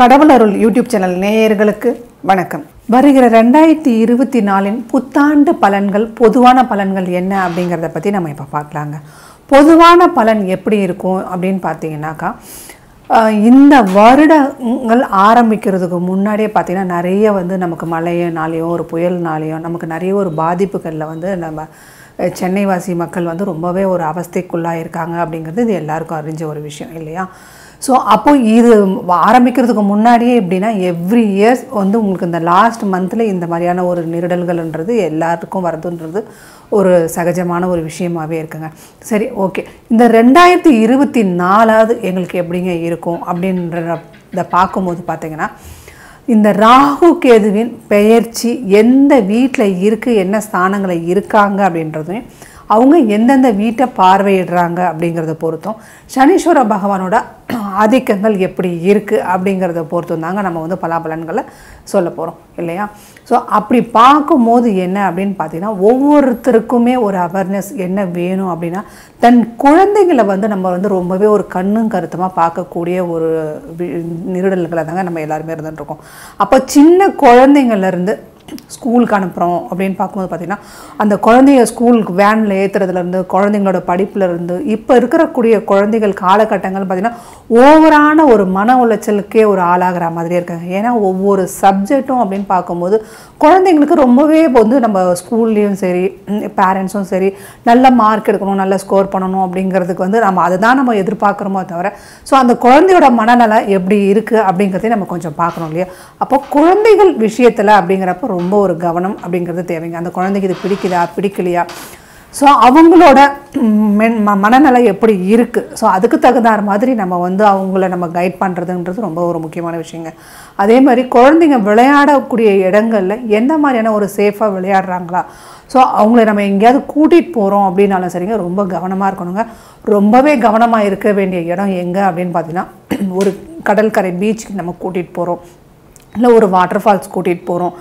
கடவுள் அருள் YouTube channel நேயர்களுக்கு வணக்கம் வருகிற ரெண்டாயிரத்தி இருபத்தி நாலின் புத்தாண்டு பலன்கள் பொதுவான பலன்கள் என்ன அப்படிங்கிறத பற்றி நம்ம இப்போ பார்க்கலாங்க பொதுவான பலன் எப்படி இருக்கும் அப்படின்னு பார்த்தீங்கன்னாக்கா இந்த வருடங்கள் ஆரம்பிக்கிறதுக்கு முன்னாடியே பார்த்திங்கன்னா நிறைய வந்து நமக்கு மழையினாலேயோ ஒரு புயல்னாலேயோ நமக்கு நிறைய ஒரு பாதிப்புகளில் வந்து நம்ம சென்னைவாசி மக்கள் வந்து ரொம்பவே ஒரு அவஸ்தைக்குள்ளாக இருக்காங்க அப்படிங்கிறது இது எல்லாருக்கும் அறிஞ்ச ஒரு விஷயம் இல்லையா ஸோ அப்போது இது ஆரம்பிக்கிறதுக்கு முன்னாடியே எப்படின்னா எவ்ரி இயர்ஸ் வந்து உங்களுக்கு இந்த லாஸ்ட் மந்தில் இந்த மாதிரியான ஒரு நெருடல்கள்ன்றது எல்லாருக்கும் வருதுன்றது ஒரு சகஜமான ஒரு விஷயமாகவே இருக்குங்க சரி ஓகே இந்த ரெண்டாயிரத்தி இருபத்தி நாலாவது எங்களுக்கு எப்படிங்க இருக்கும் அப்படின்ற இதை பார்க்கும்போது பார்த்திங்கன்னா இந்த ராகு கேதுவின் பெயர்ச்சி எந்த வீட்டில் இருக்குது என்ன ஸ்தானங்களை இருக்காங்க அப்படின்றதையும் அவங்க எந்தெந்த வீட்டை பார்வையிடுறாங்க அப்படிங்கிறத பொறுத்தும் சனீஸ்வர பகவானோட ஆதிக்கங்கள் எப்படி இருக்குது அப்படிங்கிறத பொறுத்தும் தாங்க நம்ம வந்து பலாபலன்களை சொல்ல போகிறோம் இல்லையா ஸோ அப்படி பார்க்கும்போது என்ன அப்படின்னு பார்த்தீங்கன்னா ஒவ்வொருத்தருக்குமே ஒரு அவேர்னஸ் என்ன வேணும் அப்படின்னா தன் குழந்தைங்களை வந்து நம்ம வந்து ரொம்பவே ஒரு கண்ணும் கருத்துமாக பார்க்கக்கூடிய ஒரு நிருடல்களை தாங்க நம்ம எல்லாருமே இருந்துட்டுருக்கோம் அப்போ சின்ன குழந்தைங்கள்லேருந்து ஸ்கூலுக்கு அனுப்புகிறோம் அப்படின்னு பார்க்கும்போது பார்த்திங்கன்னா அந்த குழந்தைய ஸ்கூலுக்கு வேனில் ஏற்றுறதுலேருந்து குழந்தைங்களோட படிப்புலேருந்து இப்போ இருக்கக்கூடிய குழந்தைகள் காலகட்டங்கள் பார்த்திங்கன்னா ஓவரான ஒரு மன உளைச்சலுக்கே ஒரு ஆளாகிற மாதிரியே இருக்காங்க ஏன்னா ஒவ்வொரு சப்ஜெக்ட்டும் அப்படின்னு பார்க்கும்போது குழந்தைங்களுக்கு ரொம்பவே இப்போ வந்து நம்ம ஸ்கூல்லேயும் சரி பேரண்ட்ஸும் சரி நல்ல மார்க் எடுக்கணும் நல்ல ஸ்கோர் பண்ணணும் அப்படிங்கிறதுக்கு வந்து நம்ம அதை தான் நம்ம எதிர்பார்க்குறோமோ தவிர ஸோ அந்த குழந்தையோட மனநலம் எப்படி இருக்குது அப்படிங்கிறதையும் நம்ம கொஞ்சம் பார்க்கணும் இல்லையா அப்போ குழந்தைகள் விஷயத்தில் அப்படிங்கிறப்ப ரொம்ப ஒரு கவனம் அப்படிங்கிறது தேவைங்க அந்த குழந்தைக்கு இது பிடிக்குதா பிடிக்கலையா ஸோ அவங்களோட மென் மனநிலை எப்படி இருக்குது ஸோ அதுக்கு தகுந்தார் மாதிரி நம்ம வந்து அவங்கள நம்ம கைட் பண்ணுறதுன்றது ரொம்ப ஒரு முக்கியமான விஷயங்க அதே மாதிரி குழந்தைங்க விளையாடக்கூடிய இடங்களில் எந்த மாதிரியான ஒரு சேஃபாக விளையாடுறாங்களா ஸோ அவங்கள நம்ம எங்கேயாவது கூட்டிகிட்டு போகிறோம் அப்படின்னாலும் சரிங்க ரொம்ப கவனமாக இருக்கணுங்க ரொம்பவே கவனமாக இருக்க வேண்டிய இடம் எங்கே அப்படின்னு பார்த்தீங்கன்னா ஒரு கடற்கரை பீச்சுக்கு நம்ம கூட்டிகிட்டு போகிறோம் இல்லை ஒரு வாட்டர் ஃபால்ஸ் கூட்டிகிட்டு போகிறோம்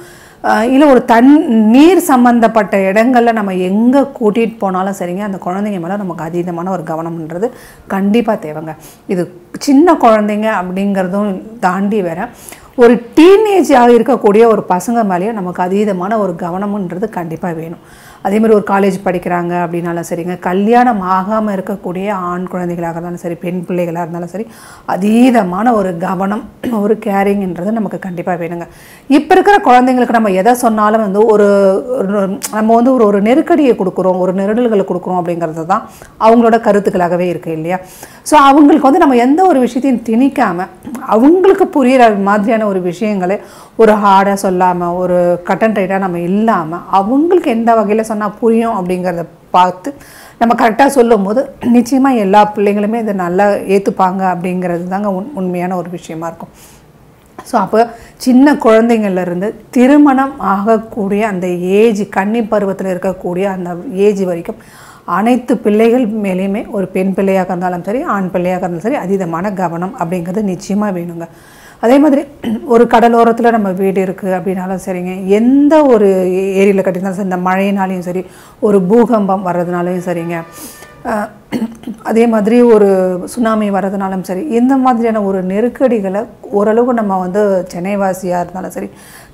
இல்லை ஒரு தன் நீர் சம்மந்தப்பட்ட இடங்களில் நம்ம எங்கே கூட்டிகிட்டு போனாலும் சரிங்க அந்த குழந்தைங்க மேலே நமக்கு அதீதமான ஒரு கவனம்ன்றது கண்டிப்பாக தேவைங்க இது சின்ன குழந்தைங்க அப்படிங்கிறதும் தாண்டி வேற ஒரு டீனேஜ் ஆக இருக்கக்கூடிய ஒரு பசங்க மேலேயும் நமக்கு அதீதமான ஒரு கவனம்ன்றது கண்டிப்பாக வேணும் அதேமாதிரி ஒரு காலேஜ் படிக்கிறாங்க அப்படின்னாலும் சரிங்க கல்யாணம் ஆகாமல் இருக்கக்கூடிய ஆண் குழந்தைகளாக இருந்தாலும் சரி பெண் பிள்ளைகளாக இருந்தாலும் சரி அதீதமான ஒரு கவனம் ஒரு கேரிங்ன்றது நமக்கு கண்டிப்பாக வேணுங்க இப்போ இருக்கிற குழந்தைங்களுக்கு நம்ம எதை சொன்னாலும் வந்து ஒரு நம்ம வந்து ஒரு ஒரு நெருக்கடியை கொடுக்குறோம் ஒரு நெருடல்களை கொடுக்குறோம் அப்படிங்கிறது தான் அவங்களோட கருத்துக்களாகவே இருக்குது இல்லையா ஸோ அவங்களுக்கு வந்து நம்ம எந்த ஒரு விஷயத்தையும் திணிக்காமல் அவங்களுக்கு புரிகிற மாதிரியான ஒரு விஷயங்களை ஒரு ஹார்டாக சொல்லாமல் ஒரு கட்டன் ரைட்டாக நம்ம இல்லாமல் அவங்களுக்கு எந்த வகையில் சொன்னால் புரியும் அப்படிங்கிறத பார்த்து நம்ம கரெக்டாக சொல்லும் போது நிச்சயமாக எல்லா பிள்ளைங்களுமே இதை நல்லா ஏற்றுப்பாங்க அப்படிங்கிறது தாங்க உண் உண்மையான ஒரு விஷயமா இருக்கும் ஸோ அப்போ சின்ன குழந்தைங்கள்லேருந்து திருமணம் ஆகக்கூடிய அந்த ஏஜ் கன்னி பருவத்தில் இருக்கக்கூடிய அந்த ஏஜ் வரைக்கும் அனைத்து பிள்ளைகள் மேலேயுமே ஒரு பெண் பிள்ளையாக இருந்தாலும் சரி ஆண் பிள்ளையாக இருந்தாலும் சரி அதீதமான கவனம் அப்படிங்கிறது நிச்சயமாக வேணுங்க அதே மாதிரி ஒரு கடலோரத்தில் நம்ம வீடு இருக்குது அப்படின்னாலும் சரிங்க எந்த ஒரு ஏரியில் கட்டியிருந்தாலும் சரி இந்த மழையினாலையும் சரி ஒரு பூகம்பம் வர்றதுனாலையும் சரிங்க அதே மாதிரி ஒரு சுனாமி வர்றதுனாலும் சரி இந்த மாதிரியான ஒரு நெருக்கடிகளை ஓரளவு நம்ம வந்து சென்னைவாசியாக இருந்தாலும் சரி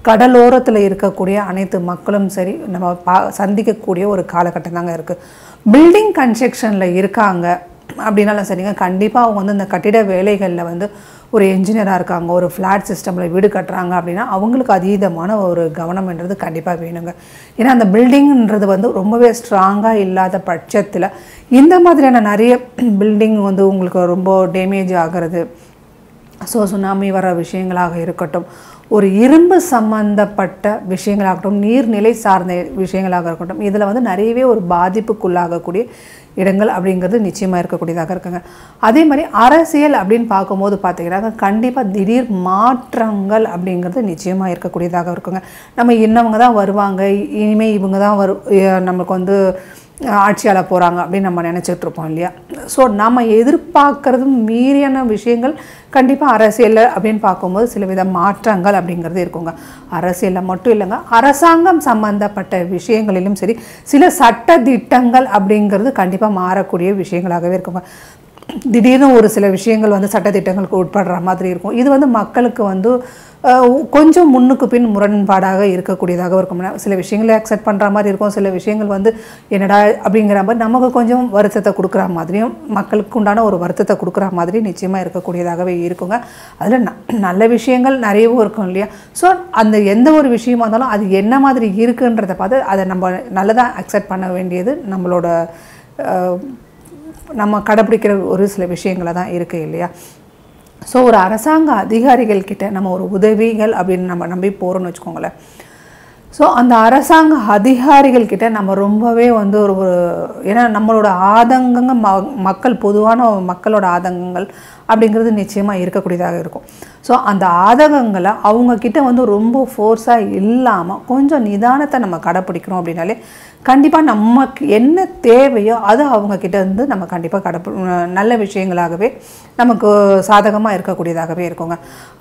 கடலோரத்தில் இருக்கக்கூடிய அனைத்து மக்களும் சரி நம்ம பா சந்திக்கக்கூடிய ஒரு காலகட்டம் தாங்க இருக்குது பில்டிங் கன்ஸ்ட்ரக்ஷனில் இருக்காங்க அப்படின்னாலும் சரிங்க கண்டிப்பாக அவங்க வந்து இந்த கட்டிட வேலைகளில் வந்து ஒரு என்ஜினியராக இருக்காங்க ஒரு ஃப்ளாட் சிஸ்டமில் வீடு கட்டுறாங்க அப்படின்னா அவங்களுக்கு அதீதமான ஒரு கவனம்ன்றது கண்டிப்பாக வேணுங்க ஏன்னா அந்த பில்டிங்ன்றது வந்து ரொம்பவே ஸ்ட்ராங்காக இல்லாத பட்சத்தில் இந்த மாதிரியான நிறைய பில்டிங் வந்து உங்களுக்கு ரொம்ப டேமேஜ் ஆகிறது ஸோ சுனாமி வர விஷயங்களாக இருக்கட்டும் ஒரு இரும்பு சம்பந்தப்பட்ட விஷயங்களாகட்டும் நீர்நிலை சார்ந்த விஷயங்களாக இருக்கட்டும் இதில் வந்து நிறையவே ஒரு பாதிப்புக்குள்ளாகக்கூடிய இடங்கள் அப்படிங்கிறது நிச்சயமாக இருக்கக்கூடியதாக இருக்குங்க அதே மாதிரி அரசியல் அப்படின்னு பார்க்கும்போது பார்த்தீங்கன்னா கண்டிப்பாக திடீர் மாற்றங்கள் அப்படிங்கிறது நிச்சயமாக இருக்கக்கூடியதாக இருக்குங்க நம்ம இன்னவங்க தான் வருவாங்க இனிமேல் இவங்க தான் வரும் நம்மளுக்கு வந்து ஆட்சியாளர் போகிறாங்க அப்படின்னு நம்ம நினச்சிட்டு இருப்போம் இல்லையா ஸோ நம்ம எதிர்பார்க்கறதும் மீறியான விஷயங்கள் கண்டிப்பாக அரசியலில் அப்படின்னு பார்க்கும்போது சில வித மாற்றங்கள் அப்படிங்கிறது இருக்குங்க அரசியலில் மட்டும் இல்லைங்க அரசாங்கம் சம்மந்தப்பட்ட விஷயங்களிலும் சரி சில சட்ட திட்டங்கள் அப்படிங்கிறது கண்டிப்பாக மாறக்கூடிய விஷயங்களாகவே இருக்குங்க திடீர்னு ஒரு சில விஷயங்கள் வந்து சட்டத்திட்டங்களுக்கு உட்படுற மாதிரி இருக்கும் இது வந்து மக்களுக்கு வந்து கொஞ்சம் முன்னுக்கு பின் முரண்பாடாக இருக்கக்கூடியதாக இருக்கும் சில விஷயங்களை அக்செப்ட் பண்ணுற மாதிரி இருக்கும் சில விஷயங்கள் வந்து என்னடா அப்படிங்கிற மாதிரி நமக்கு கொஞ்சம் வருத்தத்தை கொடுக்குற மாதிரியும் மக்களுக்கு உண்டான ஒரு வருத்தத்தை கொடுக்குற மாதிரி நிச்சயமாக இருக்கக்கூடியதாகவே இருக்குங்க அதில் நல்ல விஷயங்கள் நிறையவும் இருக்கும் இல்லையா ஸோ அந்த எந்த ஒரு விஷயமா இருந்தாலும் அது என்ன மாதிரி இருக்குன்றதை பார்த்து அதை நம்ம நல்லதாக அக்செப்ட் பண்ண வேண்டியது நம்மளோட நம்ம கடைப்பிடிக்கிற ஒரு சில விஷயங்களை தான் இருக்குது இல்லையா ஸோ ஒரு அரசாங்க அதிகாரிகள் கிட்ட நம்ம ஒரு உதவிகள் அப்படின்னு நம்ம நம்பி போகிறோம்னு வச்சுக்கோங்களேன் ஸோ அந்த அரசாங்க அதிகாரிகள் கிட்ட நம்ம ரொம்பவே வந்து ஒரு ஒரு ஏன்னா நம்மளோட ஆதங்கங்கள் ம மக்கள் பொதுவான மக்களோட ஆதங்கங்கள் அப்படிங்கிறது நிச்சயமாக இருக்கக்கூடியதாக இருக்கும் ஸோ அந்த ஆதங்கங்களை அவங்கக்கிட்ட வந்து ரொம்ப ஃபோர்ஸாக இல்லாமல் கொஞ்சம் நிதானத்தை நம்ம கடைப்பிடிக்கணும் அப்படின்னாலே கண்டிப்பாக நமக்கு என்ன தேவையோ அது அவங்கக்கிட்ட இருந்து நம்ம கண்டிப்பாக கடப்பு நல்ல விஷயங்களாகவே நமக்கு சாதகமாக இருக்கக்கூடியதாகவே இருக்குங்க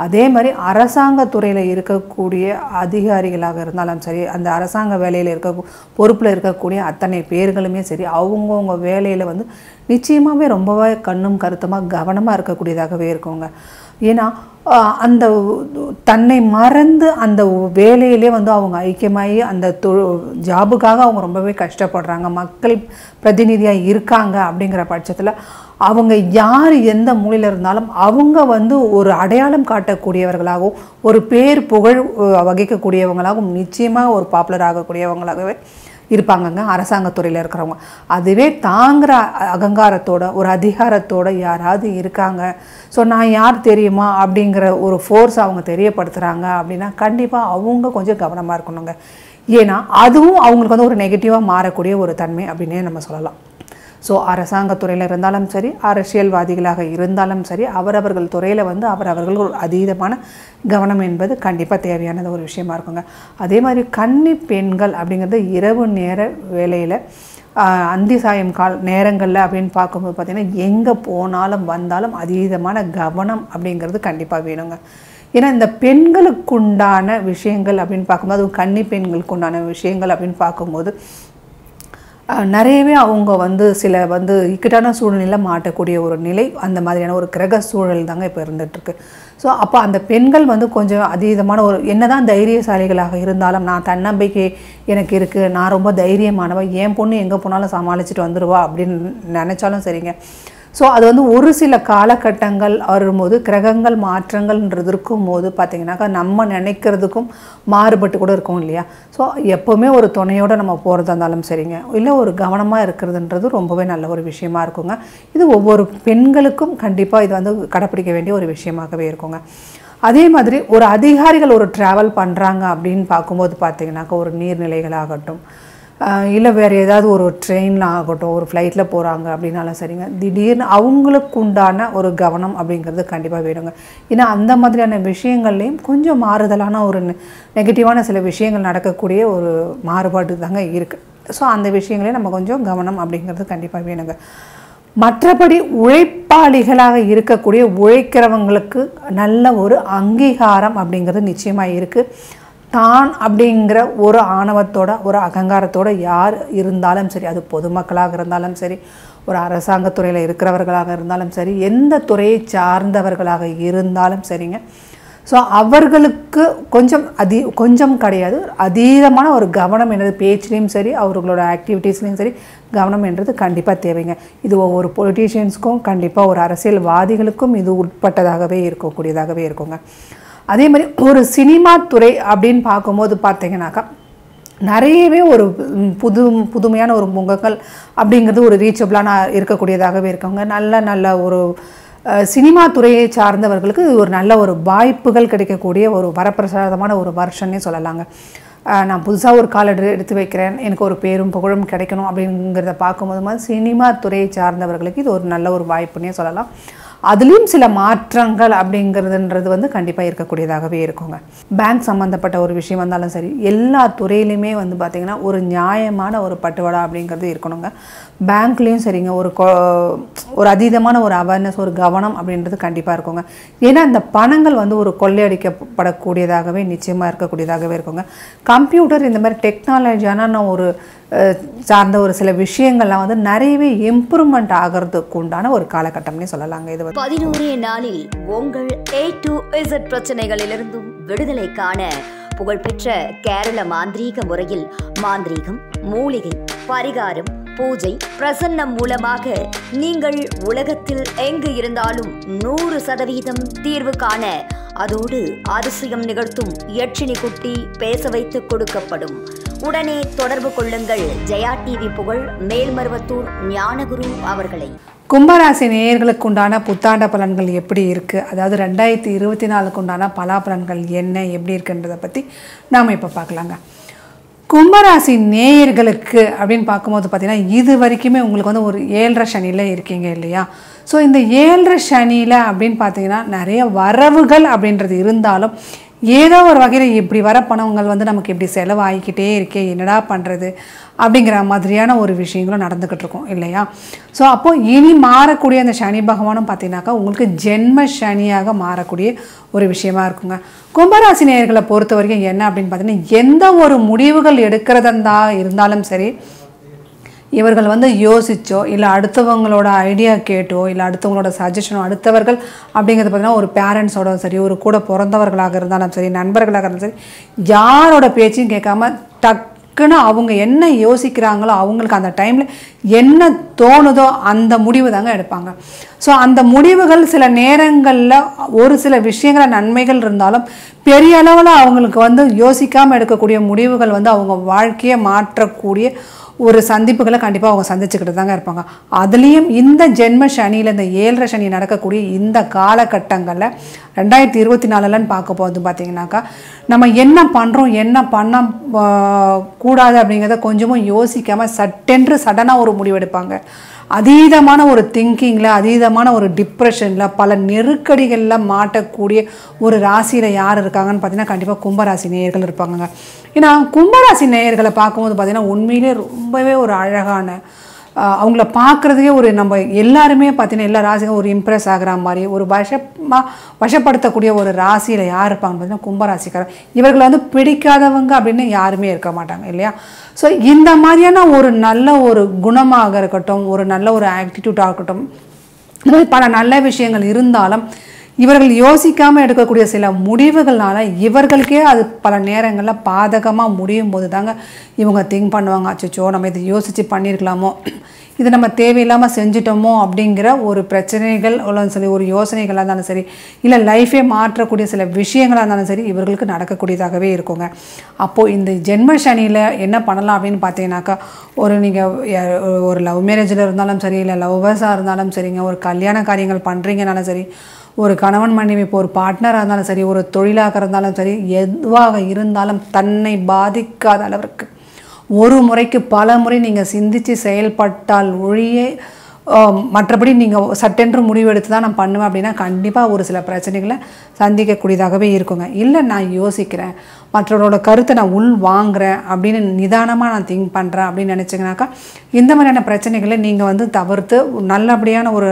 அதே மாதிரி அரசாங்க துறையில் இருக்கக்கூடிய அதிகாரிகளாக இருந்தாலும் சரி அந்த அரசாங்க வேலையில் இருக்க பொறுப்பில் இருக்கக்கூடிய அத்தனை பேர்களுமே சரி அவங்கவுங்க வேலையில் வந்து நிச்சயமாகவே ரொம்பவே கண்ணும் கருத்துமாக கவனமாக இருக்கக்கூடியதாகவே இருக்குங்க ஏன்னா அந்த தன்னை மறந்து அந்த வேலையிலே வந்து அவங்க ஐக்கியமாகி அந்த தொ ஜாபுக்காக அவங்க ரொம்பவே கஷ்டப்படுறாங்க மக்கள் பிரதிநிதியாக இருக்காங்க அப்படிங்கிற பட்சத்தில் அவங்க யார் எந்த மூலையில் இருந்தாலும் அவங்க வந்து ஒரு அடையாளம் காட்டக்கூடியவர்களாகவும் ஒரு பேர் புகழ் வகிக்கக்கூடியவங்களாகவும் நிச்சயமாக ஒரு பாப்புலர் ஆகக்கூடியவங்களாகவே இருப்பாங்கங்க அரசாங்கத்துறையில் இருக்கிறவங்க அதுவே தாங்கிற அகங்காரத்தோட ஒரு அதிகாரத்தோட யாராவது இருக்காங்க ஸோ நான் யார் தெரியுமா அப்படிங்கிற ஒரு ஃபோர்ஸ் அவங்க தெரியப்படுத்துகிறாங்க அப்படின்னா கண்டிப்பாக அவங்க கொஞ்சம் கவனமாக இருக்கணுங்க ஏன்னா அதுவும் அவங்களுக்கு வந்து ஒரு நெகட்டிவாக மாறக்கூடிய ஒரு தன்மை அப்படின்னே நம்ம சொல்லலாம் ஸோ அரசாங்க துறையில் இருந்தாலும் சரி அரசியல்வாதிகளாக இருந்தாலும் சரி அவரவர்கள் துறையில் வந்து அவரவர்கள் ஒரு அதீதமான கவனம் என்பது கண்டிப்பாக தேவையானது ஒரு விஷயமா இருக்குங்க அதே மாதிரி கன்னி பெண்கள் அப்படிங்கிறது இரவு நேர வேலையில் அந்தி சாயம் கால் நேரங்களில் அப்படின்னு பார்க்கும்போது பார்த்திங்கன்னா எங்கே போனாலும் வந்தாலும் அதீதமான கவனம் அப்படிங்கிறது கண்டிப்பாக வேணுங்க ஏன்னா இந்த பெண்களுக்குண்டான விஷயங்கள் அப்படின்னு பார்க்கும்போது கன்னி பெண்களுக்குண்டான விஷயங்கள் அப்படின்னு பார்க்கும்போது நிறையவே அவங்க வந்து சில வந்து இக்கட்டான சூழ்நிலையில் மாட்டக்கூடிய ஒரு நிலை அந்த மாதிரியான ஒரு கிரக சூழல் தாங்க இப்போ இருந்துகிட்ருக்கு ஸோ அப்போ அந்த பெண்கள் வந்து கொஞ்சம் அதீதமான ஒரு என்ன தான் தைரியசாலிகளாக இருந்தாலும் நான் தன்னம்பிக்கை எனக்கு இருக்குது நான் ரொம்ப தைரியமானவன் என் பொண்ணு எங்கே போனாலும் சமாளிச்சுட்டு வந்துடுவா அப்படின்னு நினச்சாலும் சரிங்க ஸோ அது வந்து ஒரு சில காலகட்டங்கள் வரும்போது கிரகங்கள் மாற்றங்கள்ன்றது இருக்கும்போது பார்த்திங்கனாக்கா நம்ம நினைக்கிறதுக்கும் மாறுபட்டு கூட இருக்கும் இல்லையா ஸோ எப்போவுமே ஒரு துணையோடு நம்ம போகிறதா இருந்தாலும் சரிங்க இல்லை ஒரு கவனமாக இருக்கிறதுன்றது ரொம்பவே நல்ல ஒரு விஷயமா இருக்குங்க இது ஒவ்வொரு பெண்களுக்கும் கண்டிப்பாக இது வந்து கடைப்பிடிக்க வேண்டிய ஒரு விஷயமாகவே இருக்குங்க அதே மாதிரி ஒரு அதிகாரிகள் ஒரு ட்ராவல் பண்ணுறாங்க அப்படின்னு பார்க்கும்போது பார்த்திங்கனாக்கா ஒரு நீர்நிலைகளாகட்டும் இல்லை வேறு ஏதாவது ஒரு ட்ரெயினில் ஆகட்டும் ஒரு ஃப்ளைட்டில் போகிறாங்க அப்படின்னாலும் சரிங்க திடீர்னு அவங்களுக்கு உண்டான ஒரு கவனம் அப்படிங்கிறது கண்டிப்பாக வேணுங்க ஏன்னா அந்த மாதிரியான விஷயங்கள்லேயும் கொஞ்சம் மாறுதலான ஒரு நெகட்டிவான சில விஷயங்கள் நடக்கக்கூடிய ஒரு மாறுபாடு தாங்க இருக்குது ஸோ அந்த விஷயங்களையும் நம்ம கொஞ்சம் கவனம் அப்படிங்கிறது கண்டிப்பாக வேணுங்க மற்றபடி உழைப்பாளிகளாக இருக்கக்கூடிய உழைக்கிறவங்களுக்கு நல்ல ஒரு அங்கீகாரம் அப்படிங்கிறது நிச்சயமாக இருக்குது தான் அப்படிங்கிற ஒரு ஆணவத்தோட ஒரு அகங்காரத்தோட யார் இருந்தாலும் சரி அது பொதுமக்களாக இருந்தாலும் சரி ஒரு அரசாங்கத்துறையில் இருக்கிறவர்களாக இருந்தாலும் சரி எந்த துறையை சார்ந்தவர்களாக இருந்தாலும் சரிங்க ஸோ அவர்களுக்கு கொஞ்சம் அதி கொஞ்சம் கிடையாது அதீதமான ஒரு கவனம் என்றது பேச்சிலையும் சரி அவர்களோட ஆக்டிவிட்டீஸ்லேயும் சரி கவனம் என்றது கண்டிப்பாக தேவைங்க இது ஒவ்வொரு பொலிட்டீஷியன்ஸ்க்கும் கண்டிப்பாக ஒரு அரசியல்வாதிகளுக்கும் இது உட்பட்டதாகவே இருக்கக்கூடியதாகவே இருக்குங்க அதே மாதிரி ஒரு சினிமா துறை அப்படின்னு பார்க்கும்போது பார்த்தீங்கன்னாக்கா நிறையவே ஒரு புது புதுமையான ஒரு முகங்கள் அப்படிங்கிறது ஒரு ரீச்சபிளான இருக்கக்கூடியதாகவே இருக்கவங்க நல்ல நல்ல ஒரு சினிமா துறையை சார்ந்தவர்களுக்கு ஒரு நல்ல ஒரு வாய்ப்புகள் கிடைக்கக்கூடிய ஒரு வரப்பிரசாதமான ஒரு வருஷன்னே சொல்லலாங்க நான் புதுசாக ஒரு கால் எடுத்து வைக்கிறேன் எனக்கு ஒரு பேரும் புகழும் கிடைக்கணும் அப்படிங்கிறத பார்க்கும்போது சினிமா துறையை சார்ந்தவர்களுக்கு இது ஒரு நல்ல ஒரு வாய்ப்புன்னே சொல்லலாம் அதுலேயும் சில மாற்றங்கள் அப்படிங்கிறதுன்றது வந்து கண்டிப்பாக இருக்கக்கூடியதாகவே இருக்குங்க பேங்க் சம்மந்தப்பட்ட ஒரு விஷயம் வந்தாலும் சரி எல்லா துறையிலையுமே வந்து பார்த்திங்கன்னா ஒரு நியாயமான ஒரு பட்டுவடா அப்படிங்கிறது இருக்கணுங்க பேங்க்லேயும் சரிங்க ஒரு ஒரு அதீதமான ஒரு அவேர்னஸ் ஒரு கவனம் அப்படின்றது கண்டிப்பாக இருக்குங்க ஏன்னா இந்த பணங்கள் வந்து ஒரு கொள்ளையடிக்கப்படக்கூடியதாகவே நிச்சயமாக இருக்கக்கூடியதாகவே இருக்குங்க கம்ப்யூட்டர் இந்த மாதிரி டெக்னாலஜியான ஒரு சார்ந்த ஒரு சில விஷயங்கள்லாம் வந்து நிறையவே இம்ப்ரூவ்மெண்ட் ஆகிறதுக்கு உண்டான ஒரு காலகட்டம்னே சொல்லலாங்க இது வந்து பதினோரே நாளில் உங்கள் ஏ டு இசட் பிரச்சனைகளிலிருந்தும் விடுதலை காண புகழ்பெற்ற கேரள மாந்திரீக முறையில் மாந்திரீகம் மூலிகை பரிகாரம் பூஜை பிரசன்னம் மூலமாக நீங்கள் உலகத்தில் எங்கு இருந்தாலும் நூறு சதவீதம் தீர்வு காண அதோடு அதிசயம் நிகழ்த்தும் யட்சினி குட்டி பேச வைத்து கொடுக்கப்படும் உடனே தொடர்பு கொள்ளுங்கள் ஜெயா டிவி புகழ் மேல்மருவத்தூர் ஞானகுரு அவர்களை கும்பராசி நேயர்களுக்கு உண்டான புத்தாண்ட பலன்கள் எப்படி இருக்குது அதாவது ரெண்டாயிரத்தி இருபத்தி நாலுக்கு உண்டான பலாபலன்கள் என்ன எப்படி இருக்குன்றதை பற்றி நாம் இப்போ பார்க்கலாங்க கும்பராசி நேயர்களுக்கு அப்படின்னு பார்க்கும்போது பார்த்திங்கன்னா இது வரைக்குமே உங்களுக்கு வந்து ஒரு ஏழரை சனியில் இருக்கீங்க இல்லையா ஸோ இந்த ஏழரை சனியில் அப்படின்னு பார்த்தீங்கன்னா நிறைய வரவுகள் அப்படின்றது இருந்தாலும் ஏதோ ஒரு வகையில் இப்படி வர பணங்கள் வந்து நமக்கு இப்படி செலவாகிக்கிட்டே இருக்கே என்னடா பண்ணுறது அப்படிங்கிற மாதிரியான ஒரு விஷயங்களும் நடந்துக்கிட்டு இருக்கும் இல்லையா ஸோ அப்போது இனி மாறக்கூடிய அந்த சனி பகவானும் பார்த்தீங்கன்னாக்கா உங்களுக்கு ஜென்ம சனியாக மாறக்கூடிய ஒரு விஷயமா இருக்குங்க கும்பராசி நேயர்களை பொறுத்த வரைக்கும் என்ன அப்படின்னு பார்த்தீங்கன்னா எந்த ஒரு முடிவுகள் எடுக்கிறதா இருந்தாலும் சரி இவர்கள் வந்து யோசிச்சோ இல்லை அடுத்தவங்களோட ஐடியா கேட்டோ இல்லை அடுத்தவங்களோட சஜஷனோ அடுத்தவர்கள் அப்படிங்கிறது பார்த்தீங்கன்னா ஒரு பேரண்ட்ஸோட சரி ஒரு கூட பிறந்தவர்களாக இருந்தாலும் சரி நண்பர்களாக இருந்தாலும் சரி யாரோட பேச்சையும் கேட்காம டக்குன்னு அவங்க என்ன யோசிக்கிறாங்களோ அவங்களுக்கு அந்த டைமில் என்ன தோணுதோ அந்த முடிவு தாங்க எடுப்பாங்க ஸோ அந்த முடிவுகள் சில நேரங்களில் ஒரு சில விஷயங்கள நன்மைகள் இருந்தாலும் பெரிய அளவில் அவங்களுக்கு வந்து யோசிக்காமல் எடுக்கக்கூடிய முடிவுகள் வந்து அவங்க வாழ்க்கையை மாற்றக்கூடிய ஒரு சந்திப்புகளை கண்டிப்பாக அவங்க சந்திச்சுக்கிட்டு தாங்க இருப்பாங்க அதுலேயும் இந்த ஜென்ம சனியில் இந்த ஏழரை சனி நடக்கக்கூடிய இந்த காலகட்டங்களில் ரெண்டாயிரத்தி இருபத்தி நாலுலன்னு பார்க்க போது பார்த்தீங்கன்னாக்கா நம்ம என்ன பண்ணுறோம் என்ன பண்ண கூடாது அப்படிங்கிறத கொஞ்சமும் யோசிக்காமல் சட்டென்று சடனாக ஒரு முடிவெடுப்பாங்க அதீதமான ஒரு திங்கிங்கில் அதீதமான ஒரு டிப்ரெஷனில் பல நெருக்கடிகளில் மாட்டக்கூடிய ஒரு ராசியில் யார் இருக்காங்கன்னு பார்த்தீங்கன்னா கண்டிப்பாக கும்பராசி நேயர்கள் இருப்பாங்க ஏன்னா கும்பராசி நேயர்களை பார்க்கும்போது பார்த்திங்கன்னா உண்மையிலே ரொம்பவே ஒரு அழகான அவங்கள பார்க்குறதுக்கே ஒரு நம்ம எல்லாருமே பார்த்தீங்கன்னா எல்லா ராசிக்கும் ஒரு இம்ப்ரெஸ் ஆகிற மாதிரி ஒரு வசமாக வசப்படுத்தக்கூடிய ஒரு ராசியில் யார் இருப்பாங்க பார்த்தீங்கன்னா கும்பராசிக்காரர் இவர்களை வந்து பிடிக்காதவங்க அப்படின்னு யாருமே இருக்க மாட்டாங்க இல்லையா ஸோ இந்த மாதிரியான ஒரு நல்ல ஒரு குணமாக இருக்கட்டும் ஒரு நல்ல ஒரு ஆக்டிடியூட்டாக இருக்கட்டும் இந்த மாதிரி பல நல்ல விஷயங்கள் இருந்தாலும் இவர்கள் யோசிக்காமல் எடுக்கக்கூடிய சில முடிவுகள்னால இவர்களுக்கே அது பல நேரங்களில் பாதகமாக முடியும் போது தாங்க இவங்க திங்க் பண்ணுவாங்க அச்சோ நம்ம இதை யோசித்து பண்ணியிருக்கலாமோ இது நம்ம தேவையில்லாமல் செஞ்சிட்டோமோ அப்படிங்கிற ஒரு பிரச்சனைகள் சரி ஒரு யோசனைகளாக இருந்தாலும் சரி இல்லை லைஃபே மாற்றக்கூடிய சில விஷயங்களாக இருந்தாலும் சரி இவர்களுக்கு நடக்கக்கூடியதாகவே இருக்குங்க அப்போது இந்த ஜென்ம சனியில் என்ன பண்ணலாம் அப்படின்னு பார்த்தீங்கன்னாக்கா ஒரு நீங்கள் ஒரு லவ் மேரேஜில் இருந்தாலும் சரி இல்லை லவ்வர்ஸாக இருந்தாலும் சரிங்க ஒரு கல்யாண காரியங்கள் பண்ணுறீங்கனாலும் சரி ஒரு கணவன் மனைவி இப்போ ஒரு பார்ட்னராக இருந்தாலும் சரி ஒரு தொழிலாக இருந்தாலும் சரி எதுவாக இருந்தாலும் தன்னை பாதிக்காத அளவிற்கு ஒரு முறைக்கு பல முறை நீங்கள் சிந்தித்து செயல்பட்டால் ஒழியே மற்றபடி நீங்கள் சட்டென்று முடிவெடுத்து தான் நான் பண்ணுவேன் அப்படின்னா கண்டிப்பாக ஒரு சில பிரச்சனைகளை சந்திக்கக்கூடியதாகவே இருக்குங்க இல்லை நான் யோசிக்கிறேன் மற்றவரோட கருத்தை நான் உள் வாங்குகிறேன் அப்படின்னு நிதானமாக நான் திங்க் பண்ணுறேன் அப்படின்னு நினச்சிங்கனாக்கா இந்த மாதிரியான பிரச்சனைகளை நீங்கள் வந்து தவிர்த்து நல்லபடியான ஒரு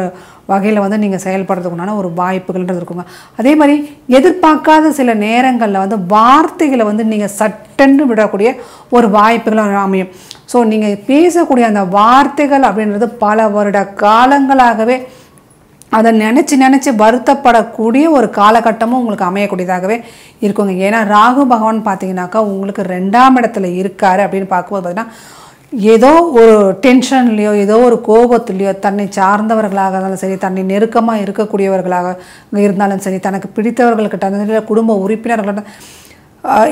வகையில் வந்து நீங்கள் செயல்படுறதுக்குண்டான ஒரு வாய்ப்புகள்ன்றது இருக்குங்க அதே மாதிரி எதிர்பார்க்காத சில நேரங்களில் வந்து வார்த்தைகளை வந்து நீங்கள் சட்டென்று விடக்கூடிய ஒரு வாய்ப்புகளும் அமையும் ஸோ நீங்கள் பேசக்கூடிய அந்த வார்த்தைகள் அப்படின்றது பல வருட காலங்களாகவே அதை நினச்சி நினச்சி வருத்தப்படக்கூடிய ஒரு காலகட்டமும் உங்களுக்கு அமையக்கூடியதாகவே இருக்குங்க ஏன்னா ராகு பகவான் பார்த்தீங்கன்னாக்கா உங்களுக்கு ரெண்டாம் இடத்துல இருக்கார் அப்படின்னு பார்க்கும்போது பார்த்தீங்கன்னா ஏதோ ஒரு டென்ஷன்லையோ ஏதோ ஒரு கோபத்துலேயோ தன்னை சார்ந்தவர்களாக இருந்தாலும் சரி தன்னை நெருக்கமாக இருக்கக்கூடியவர்களாக இருந்தாலும் சரி தனக்கு பிடித்தவர்கள்கிட்ட அந்த குடும்ப உறுப்பினர்கள்ட்ட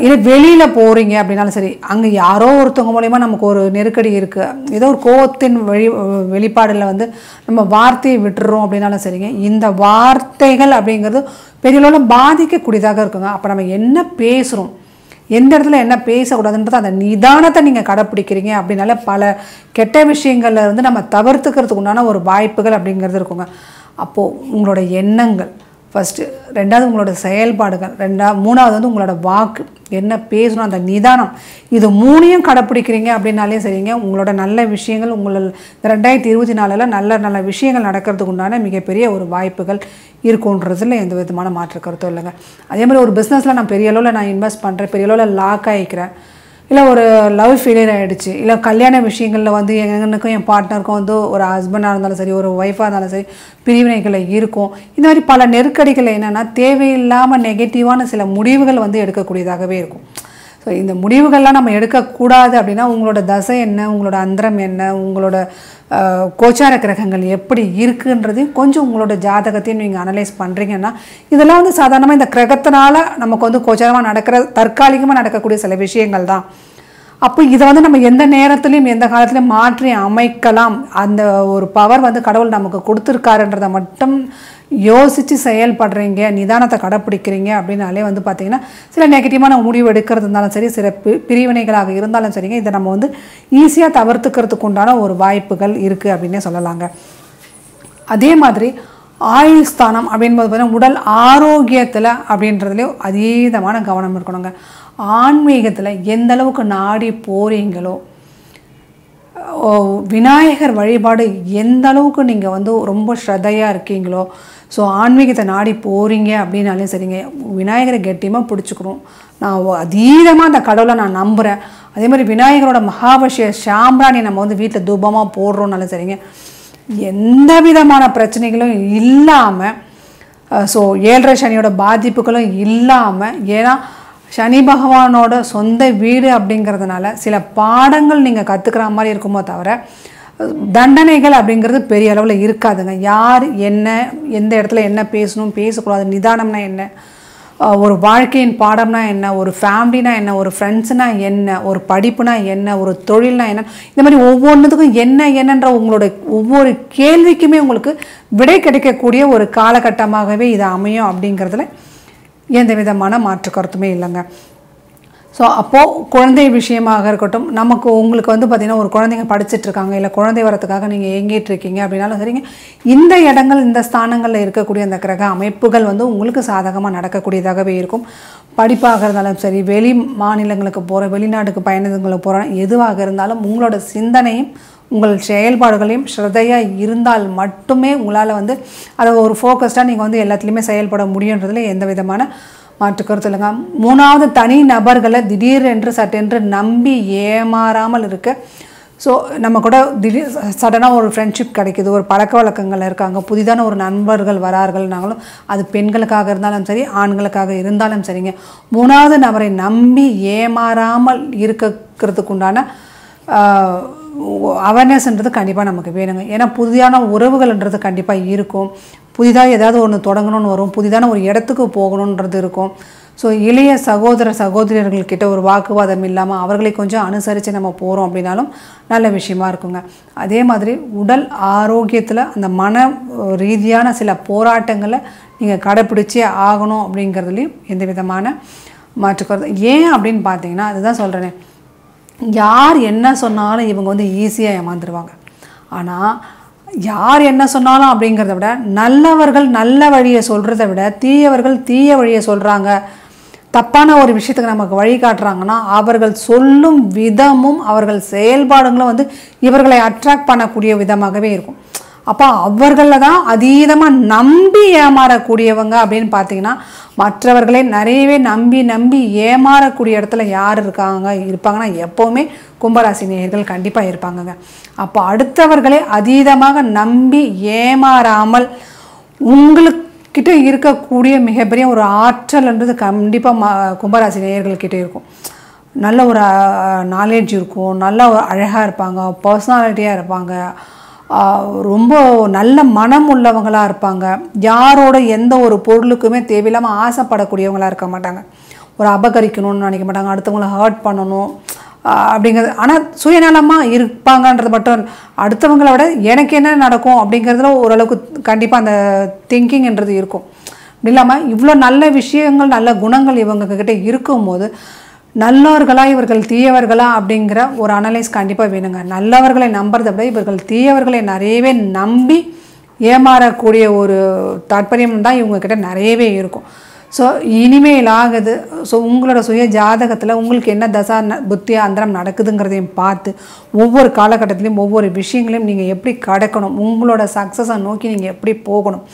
இல்லை வெளியில் போகிறீங்க அப்படின்னாலும் சரி அங்கே யாரோ ஒருத்தவங்க மூலயமா நமக்கு ஒரு நெருக்கடி இருக்குது ஏதோ ஒரு கோபத்தின் வெளி வெளிப்பாடில் வந்து நம்ம வார்த்தையை விட்டுறோம் அப்படின்னாலும் சரிங்க இந்த வார்த்தைகள் அப்படிங்கிறது பெரிய பாதிக்கக்கூடியதாக இருக்குங்க அப்போ நம்ம என்ன பேசுகிறோம் எந்த இடத்துல என்ன பேசக்கூடாதுன்றது அந்த நிதானத்தை நீங்கள் கடைப்பிடிக்கிறீங்க அப்படின்னால பல கெட்ட விஷயங்களில் வந்து நம்ம தவிர்த்துக்கிறதுக்கு உண்டான ஒரு வாய்ப்புகள் அப்படிங்கிறது இருக்குங்க அப்போது உங்களோட எண்ணங்கள் ஃபஸ்ட்டு ரெண்டாவது உங்களோட செயல்பாடுகள் ரெண்டா மூணாவது வந்து உங்களோட வாக்கு என்ன பேசணும் அந்த நிதானம் இது மூணையும் கடைப்பிடிக்கிறீங்க அப்படின்னாலே சரிங்க உங்களோட நல்ல விஷயங்கள் உங்கள் ரெண்டாயிரத்தி இருபத்தி நாலில் நல்ல நல்ல விஷயங்கள் நடக்கிறதுக்கு உண்டான மிகப்பெரிய ஒரு வாய்ப்புகள் இருக்குன்றதுல எந்த விதமான மாற்று கருத்தும் இல்லைங்க அதே மாதிரி ஒரு பிஸ்னஸில் நான் பெரிய அளவில் நான் இன்வெஸ்ட் பண்ணுறேன் பெரிய அளவில் லாக் ஆகிக்கிறேன் இல்லை ஒரு லவ் ஃபெயிலியர் ஆகிடுச்சு இல்லை கல்யாண விஷயங்களில் வந்து எனக்கும் என் பார்ட்னருக்கும் வந்து ஒரு ஹஸ்பண்டாக இருந்தாலும் சரி ஒரு ஒய்ஃபாக இருந்தாலும் சரி பிரிவினைகளை இருக்கும் இந்த மாதிரி பல நெருக்கடிகள் என்னென்னா தேவையில்லாமல் நெகட்டிவான சில முடிவுகள் வந்து எடுக்கக்கூடியதாகவே இருக்கும் ஸோ இந்த முடிவுகள்லாம் நம்ம எடுக்கக்கூடாது அப்படின்னா உங்களோட தசை என்ன உங்களோட அந்தரம் என்ன உங்களோட கோச்சார கிரகங்கள் எப்படி இருக்குன்றதையும் கொஞ்சம் உங்களோட ஜாதகத்தையும் நீங்கள் அனலைஸ் பண்ணுறீங்கன்னா இதெல்லாம் வந்து சாதாரணமாக இந்த கிரகத்தினால் நமக்கு வந்து கோச்சாரமாக நடக்கிற தற்காலிகமாக நடக்கக்கூடிய சில விஷயங்கள் தான் அப்போ இதை வந்து நம்ம எந்த நேரத்துலையும் எந்த காலத்துலையும் மாற்றி அமைக்கலாம் அந்த ஒரு பவர் வந்து கடவுள் நமக்கு கொடுத்துருக்காருன்றதை மட்டும் யோசித்து செயல்படுறீங்க நிதானத்தை கடைப்பிடிக்கிறீங்க அப்படின்னாலே வந்து பார்த்திங்கன்னா சில நெகட்டிவான முடிவு எடுக்கிறது இருந்தாலும் சரி சில பிரிவினைகளாக இருந்தாலும் சரிங்க இதை நம்ம வந்து ஈஸியாக தவிர்த்துக்கிறதுக்கு உண்டான ஒரு வாய்ப்புகள் இருக்குது அப்படின்னே சொல்லலாங்க அதே மாதிரி ஆயுள் ஸ்தானம் பார்த்தீங்கன்னா உடல் ஆரோக்கியத்தில் அப்படின்றதுலேயும் அதீதமான கவனம் இருக்கணுங்க ஆன்மீகத்தில் எந்தளவுக்கு நாடி போகிறீங்களோ விநாயகர் வழிபாடு எந்த அளவுக்கு நீங்கள் வந்து ரொம்ப ஸ்ரத்தையாக இருக்கீங்களோ ஸோ ஆன்மீகத்தை நாடி போகிறீங்க அப்படின்னாலும் சரிங்க விநாயகரை கெட்டியமாக பிடிச்சிக்கணும் நான் அதீதமாக அந்த கடவுளை நான் நம்புகிறேன் அதே மாதிரி விநாயகரோட மகாபஷிய சாம்பிராணி நம்ம வந்து வீட்டில் தூபமாக போடுறோம்னாலும் சரிங்க எந்த விதமான பிரச்சனைகளும் இல்லாமல் ஸோ ஏழரை சனியோட பாதிப்புகளும் இல்லாமல் ஏன்னா சனி பகவானோட சொந்த வீடு அப்படிங்கிறதுனால சில பாடங்கள் நீங்கள் கற்றுக்கிற மாதிரி இருக்குமோ தவிர தண்டனைகள் அப்படிங்கிறது பெரிய அளவில் இருக்காதுங்க யார் என்ன எந்த இடத்துல என்ன பேசணும் பேசக்கூடாது நிதானம்னா என்ன ஒரு வாழ்க்கையின் பாடம்னா என்ன ஒரு ஃபேமிலினா என்ன ஒரு ஃப்ரெண்ட்ஸ்னா என்ன ஒரு படிப்புனா என்ன ஒரு தொழில்னா என்ன இந்த மாதிரி ஒவ்வொன்றுத்துக்கும் என்ன என்னன்ற உங்களோட ஒவ்வொரு கேள்விக்குமே உங்களுக்கு விடை கிடைக்கக்கூடிய ஒரு காலகட்டமாகவே இது அமையும் அப்படிங்கிறதுல எந்த விதமான மாற்று கருத்துமே இல்லைங்க ஸோ அப்போது குழந்தை விஷயமாக இருக்கட்டும் நமக்கு உங்களுக்கு வந்து பார்த்திங்கன்னா ஒரு குழந்தைங்க படிச்சுட்ருக்காங்க இல்லை குழந்தை வரத்துக்காக நீங்கள் இருக்கீங்க அப்படின்னாலும் சரிங்க இந்த இடங்கள் இந்த ஸ்தானங்களில் இருக்கக்கூடிய அந்த கிரக அமைப்புகள் வந்து உங்களுக்கு சாதகமாக நடக்கக்கூடியதாகவே இருக்கும் படிப்பாக இருந்தாலும் சரி வெளி மாநிலங்களுக்கு போகிற வெளிநாட்டுக்கு பயணங்களுக்கு போகிற எதுவாக இருந்தாலும் உங்களோட சிந்தனையும் உங்கள் செயல்பாடுகளையும் ஸ்ரத்தையாக இருந்தால் மட்டுமே உங்களால் வந்து அதை ஒரு ஃபோக்கஸ்டாக நீங்கள் வந்து எல்லாத்துலேயுமே செயல்பட முடியுன்றதுல எந்த விதமான மாற்று கருத்து இல்லைங்க மூணாவது தனி நபர்களை திடீரென்று சட்டென்று நம்பி ஏமாறாமல் இருக்க ஸோ நம்ம கூட திடீர் சடனாக ஒரு ஃப்ரெண்ட்ஷிப் கிடைக்கிது ஒரு பழக்க வழக்கங்கள் இருக்காங்க புதிதான ஒரு நண்பர்கள் வரார்கள்னாலும் அது பெண்களுக்காக இருந்தாலும் சரி ஆண்களுக்காக இருந்தாலும் சரிங்க மூணாவது நபரை நம்பி ஏமாறாமல் இருக்கிறதுக்கு உண்டான அவேர்னஸ்ன்றது கண்டிப்பாக நமக்கு வேணுங்க ஏன்னா புதிதான உறவுகள்ன்றது கண்டிப்பாக இருக்கும் புதிதாக ஏதாவது ஒன்று தொடங்கணும்னு வரும் புதிதான ஒரு இடத்துக்கு போகணுன்றது இருக்கும் ஸோ இளைய சகோதர சகோதரர்கள்கிட்ட ஒரு வாக்குவாதம் இல்லாமல் அவர்களை கொஞ்சம் அனுசரித்து நம்ம போகிறோம் அப்படின்னாலும் நல்ல விஷயமா இருக்குங்க அதே மாதிரி உடல் ஆரோக்கியத்தில் அந்த மன ரீதியான சில போராட்டங்களை நீங்கள் கடைப்பிடிச்சே ஆகணும் அப்படிங்கிறதுலையும் எந்த விதமான மாற்றுக்கிறது ஏன் அப்படின்னு பார்த்தீங்கன்னா அதுதான் சொல்கிறேனே யார் என்ன சொன்னாலும் இவங்க வந்து ஈஸியாக ஏமாந்துருவாங்க ஆனால் யார் என்ன சொன்னாலும் அப்படிங்கிறத விட நல்லவர்கள் நல்ல வழியை சொல்கிறத விட தீயவர்கள் தீய வழியை சொல்கிறாங்க தப்பான ஒரு விஷயத்துக்கு நமக்கு வழி காட்டுறாங்கன்னா அவர்கள் சொல்லும் விதமும் அவர்கள் செயல்பாடுகளும் வந்து இவர்களை அட்ராக்ட் பண்ணக்கூடிய விதமாகவே இருக்கும் அப்போ அவர்களில் தான் அதீதமாக நம்பி ஏமாறக்கூடியவங்க அப்படின்னு பார்த்தீங்கன்னா மற்றவர்களை நிறையவே நம்பி நம்பி ஏமாறக்கூடிய இடத்துல யார் இருக்காங்க இருப்பாங்கன்னா எப்போவுமே கும்பராசி நேயர்கள் கண்டிப்பாக இருப்பாங்கங்க அப்போ அடுத்தவர்களே அதீதமாக நம்பி ஏமாறாமல் உங்களுக்கிட்ட இருக்கக்கூடிய மிகப்பெரிய ஒரு ஆற்றல்ன்றது கண்டிப்பாக ம கும்பராசி நேயர்கள்கிட்ட இருக்கும் நல்ல ஒரு நாலேஜ் இருக்கும் நல்ல ஒரு அழகாக இருப்பாங்க பர்சனாலிட்டியாக இருப்பாங்க ரொம்ப நல்ல மனம் உள்ளவங்களாக இருப்பாங்க யாரோட எந்த ஒரு பொருளுக்குமே தேவையில்லாமல் ஆசைப்படக்கூடியவங்களாக இருக்க மாட்டாங்க ஒரு அபகரிக்கணும்னு நினைக்க மாட்டாங்க அடுத்தவங்களை ஹர்ட் பண்ணணும் அப்படிங்கிறது ஆனால் சுயநலமாக இருப்பாங்கன்றது மட்டும் அடுத்தவங்கள விட எனக்கு என்ன நடக்கும் அப்படிங்கிறதுல ஓரளவுக்கு கண்டிப்பாக அந்த திங்கிங்ன்றது இருக்கும் இல்லாமல் இவ்வளோ நல்ல விஷயங்கள் நல்ல குணங்கள் இவங்கக்கிட்ட இருக்கும்போது நல்லவர்களா இவர்கள் தீயவர்களா அப்படிங்கிற ஒரு அனலைஸ் கண்டிப்பாக வேணுங்க நல்லவர்களை நம்புறதை விட இவர்கள் தீயவர்களை நிறையவே நம்பி ஏமாறக்கூடிய ஒரு தாற்பயம் தான் இவங்கக்கிட்ட நிறையவே இருக்கும் ஸோ இனிமேல் ஆகுது ஸோ உங்களோட சுய ஜாதகத்தில் உங்களுக்கு என்ன தசா புத்தி அந்தரம் நடக்குதுங்கிறதையும் பார்த்து ஒவ்வொரு காலகட்டத்திலையும் ஒவ்வொரு விஷயங்களையும் நீங்கள் எப்படி கடக்கணும் உங்களோட சக்ஸஸை நோக்கி நீங்கள் எப்படி போகணும்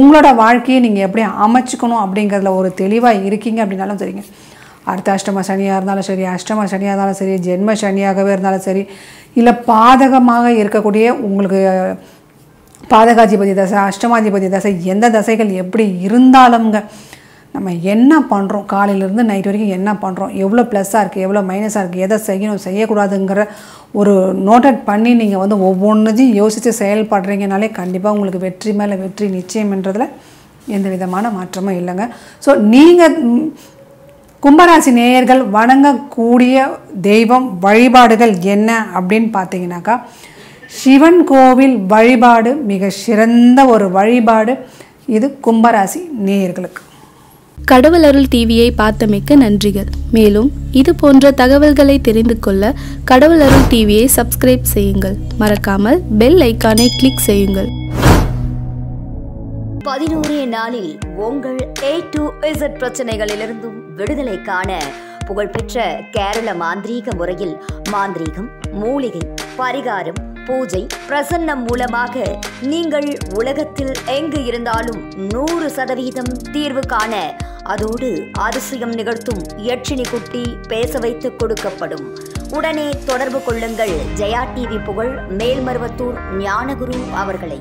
உங்களோட வாழ்க்கையை நீங்கள் எப்படி அமைச்சுக்கணும் அப்படிங்கிறதுல ஒரு தெளிவாக இருக்கீங்க அப்படின்னாலும் சரிங்க அடுத்த அஷ்டம சனியாக இருந்தாலும் சரி அஷ்டம சனியாக இருந்தாலும் சரி ஜென்ம சனியாகவே இருந்தாலும் சரி இல்லை பாதகமாக இருக்கக்கூடிய உங்களுக்கு பாதகாதிபதி தசை அஷ்டமாதிபதி தசை எந்த தசைகள் எப்படி இருந்தாலும்ங்க நம்ம என்ன பண்ணுறோம் காலையிலேருந்து நைட் வரைக்கும் என்ன பண்ணுறோம் எவ்வளோ ப்ளஸ்ஸாக இருக்குது எவ்வளோ மைனஸாக இருக்குது எதை செய்யணும் செய்யக்கூடாதுங்கிற ஒரு நோட்டட் பண்ணி நீங்கள் வந்து ஒவ்வொன்றையும் யோசித்து செயல்படுறீங்கனாலே கண்டிப்பாக உங்களுக்கு வெற்றி மேலே வெற்றி நிச்சயம்ன்றதில் எந்த விதமான மாற்றமும் இல்லைங்க ஸோ நீங்கள் கும்பராசி நேயர்கள் வணங்கக்கூடிய தெய்வம் வழிபாடுகள் என்ன அப்படின்னு பார்த்தீங்கன்னாக்கா சிவன் கோவில் வழிபாடு மிக சிறந்த ஒரு வழிபாடு இது கும்பராசி நேயர்களுக்கு கடவுளருள் டிவியை பார்த்தமைக்க நன்றிகள் மேலும் இது போன்ற தகவல்களை தெரிந்து கொள்ள கடவுளருள் டிவியை சப்ஸ்கிரைப் செய்யுங்கள் மறக்காமல் பெல் ஐக்கானை கிளிக் செய்யுங்கள் பதினோரு நாளில் உங்கள் ஏ டு இசட் பிரச்சனைகளிலிருந்தும் விடுதலை காண புகழ்பெற்ற கேரள மாந்திரீக முறையில் மாந்திரீகம் மூலிகை பரிகாரம் பூஜை பிரசன்னம் மூலமாக நீங்கள் உலகத்தில் எங்கு இருந்தாலும் நூறு சதவீதம் தீர்வு காண அதோடு அதிசயம் நிகழ்த்தும் யட்சினி குட்டி பேச வைத்து கொடுக்கப்படும் உடனே தொடர்பு கொள்ளுங்கள் ஜெயா டிவி புகழ் மேல்மருவத்தூர் ஞானகுரு அவர்களை